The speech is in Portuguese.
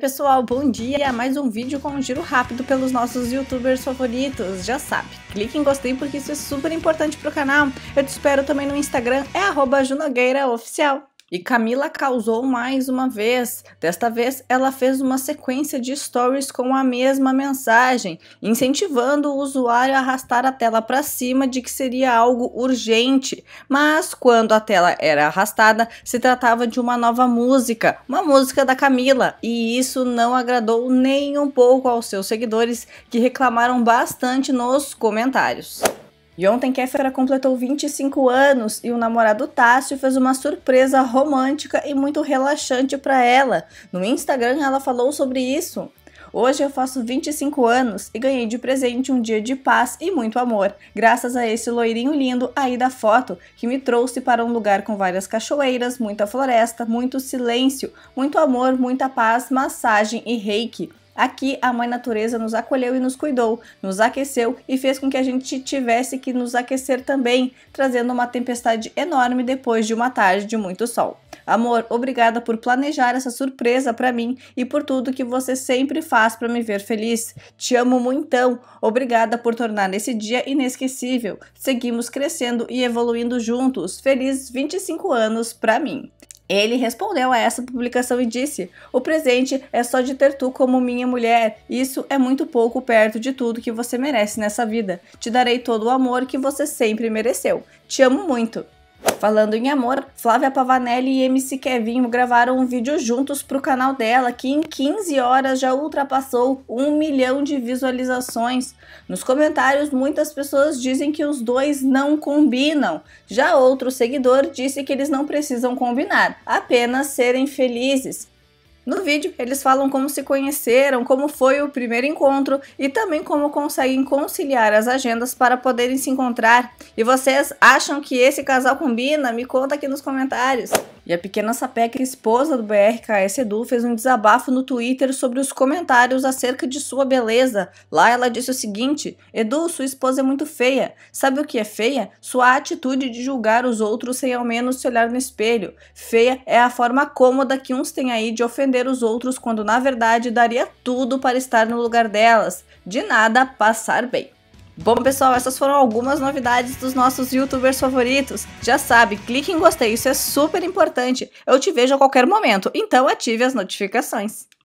pessoal, bom dia! Mais um vídeo com um giro rápido pelos nossos youtubers favoritos. Já sabe, clique em gostei porque isso é super importante pro canal. Eu te espero também no Instagram, é arroba junogueiraoficial. E Camila causou mais uma vez. Desta vez, ela fez uma sequência de stories com a mesma mensagem, incentivando o usuário a arrastar a tela para cima de que seria algo urgente. Mas quando a tela era arrastada, se tratava de uma nova música, uma música da Camila, e isso não agradou nem um pouco aos seus seguidores, que reclamaram bastante nos comentários. E ontem Kéfera completou 25 anos e o namorado Tássio fez uma surpresa romântica e muito relaxante para ela. No Instagram ela falou sobre isso. Hoje eu faço 25 anos e ganhei de presente um dia de paz e muito amor, graças a esse loirinho lindo aí da foto, que me trouxe para um lugar com várias cachoeiras, muita floresta, muito silêncio, muito amor, muita paz, massagem e reiki. Aqui, a Mãe Natureza nos acolheu e nos cuidou, nos aqueceu e fez com que a gente tivesse que nos aquecer também, trazendo uma tempestade enorme depois de uma tarde de muito sol. Amor, obrigada por planejar essa surpresa para mim e por tudo que você sempre faz para me ver feliz. Te amo muitão. Obrigada por tornar esse dia inesquecível. Seguimos crescendo e evoluindo juntos. Feliz 25 anos para mim. Ele respondeu a essa publicação e disse: O presente é só de ter tu como minha mulher. Isso é muito pouco perto de tudo que você merece nessa vida. Te darei todo o amor que você sempre mereceu. Te amo muito. Falando em amor, Flávia Pavanelli e MC Kevinho gravaram um vídeo juntos pro canal dela, que em 15 horas já ultrapassou um milhão de visualizações. Nos comentários, muitas pessoas dizem que os dois não combinam. Já outro seguidor disse que eles não precisam combinar, apenas serem felizes. No vídeo, eles falam como se conheceram, como foi o primeiro encontro e também como conseguem conciliar as agendas para poderem se encontrar. E vocês acham que esse casal combina? Me conta aqui nos comentários. E a pequena sapeca, esposa do BRKS Edu, fez um desabafo no Twitter sobre os comentários acerca de sua beleza. Lá ela disse o seguinte: Edu, sua esposa é muito feia. Sabe o que é feia? Sua atitude de julgar os outros sem ao menos se olhar no espelho. Feia é a forma cômoda que uns têm aí de ofender os outros quando na verdade daria tudo para estar no lugar delas. De nada passar bem. Bom, pessoal, essas foram algumas novidades dos nossos youtubers favoritos. Já sabe, clique em gostei, isso é super importante. Eu te vejo a qualquer momento, então ative as notificações.